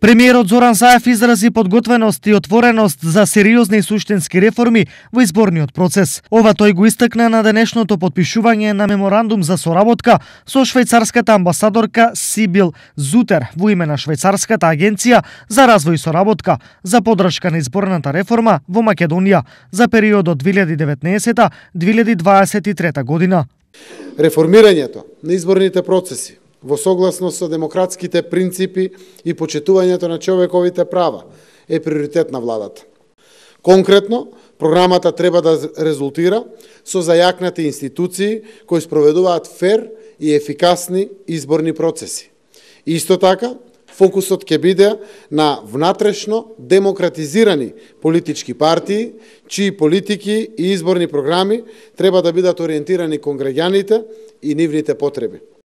Премиерот Зоран Саев изрази подготвеност и отвореност за сериозни и суштински реформи во изборниот процес. Ова тој го истакна на денешното подпишување на меморандум за соработка со швајцарската амбасадорка Сибил Зутер во име на Швајцарската агенција за развој и соработка за подршка на изборната реформа во Македонија за периодот 2019-2023 година. Реформирањето на изборните процеси во согласност со демократските принципи и почитувањето на човековите права е приоритет на владата. Конкретно, програмата треба да резултира со зајакнати институции кои спроведуваат фер и ефикасни изборни процеси. Исто така, фокусот ќе биде на внатрешно демократизирани политички партии, чии политики и изборни програми треба да бидат ориентирани кон граѓаните и нивните потреби.